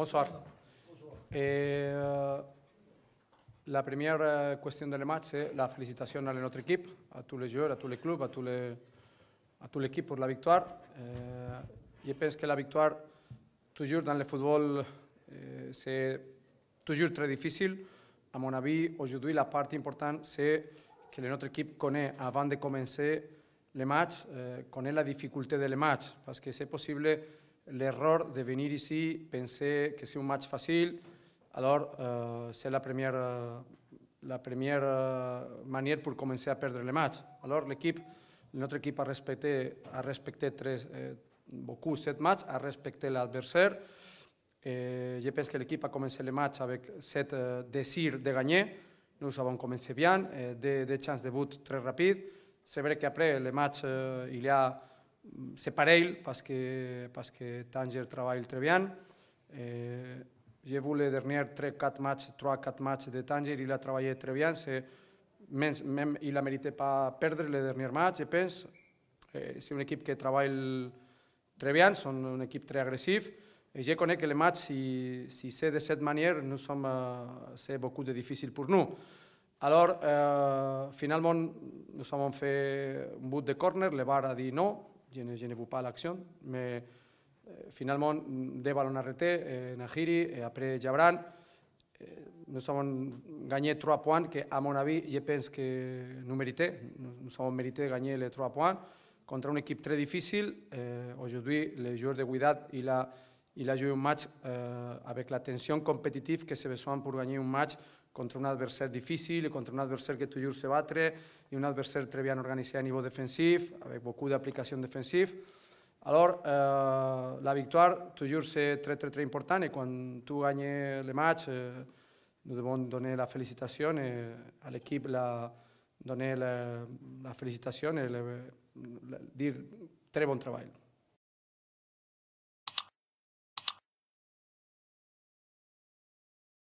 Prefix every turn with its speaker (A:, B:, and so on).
A: Bonsoir. Eh, la primera qüestió eh, eh, eh, e, de le match, e la felicitació à notre equip, a tu les joueurs, a tu el club, a tu l'equip per la victòria. Eh, je pense que la victòria, tu dans le football, eh, tu jures, très difícil. A mon avis, aujourd'hui, la part important c'est que notre equip connaît, abans de començar el match, euh, connaît la dificultat de le perquè és que possible l'error de venir ici, penser que sigui un match fàcil, alors eh, c'est la primera, eh, la primera eh, manera per començar a perdre el match. Alors l'equip, el nostre equip ha respectat, ha respectat tres, eh, beaucoup set matchs, ha respectat l'adversaire, Eh, jo penso que l'equip ha començat el match amb set eh, desir de guanyar, nous avons commencé bien, eh, des, de chances de but très rapides. C'est vrai qu'après, le match, euh, il y a ser que, pas que Tanger treballa treballant. Eh, jo volia dernier 3-4 matxs, 3-4 matxs de Tanger i la treballé treballant, se, men, i la merite pa perdre el dernier match, i pense. Eh, és un equip que treballa el Trevian, són un equip tre agressiu, i eh, jo conec que el match, si, si c'est de set manière, no som, eh, c'est beaucoup de difícil per nous. Alors, eh, finalment, nosaltres vam fer un but de córner, le VAR a dir no, je ne, vous pas l'action, mais eh, finalement, deux ballons arrêtés, eh, Nahiri, eh, après Jabran, nous avons gagné trois points que, à mon avis, je pense que nous méritons. Nous, avons mérité de gagner les trois points contre une équipe très difficile. Aujourd'hui, le joueur de Guidat, il a Il a jugat un match eh, avec la tension competitiva que se besoin per guanyar un match contra un difícil i contra un adversari que toujours se batre i un adversari trebian organitzat a nivell defensiu, défensif, avec beaucoup defensiu. Alors, eh, la victoire, toujours, c'est très, très, très important. Et quand tu gagnes le match, eh, euh, nous devons donner la félicitation et eh, à l'équipe la, donner la, la félicitation et eh, le, le, dire très bon travail.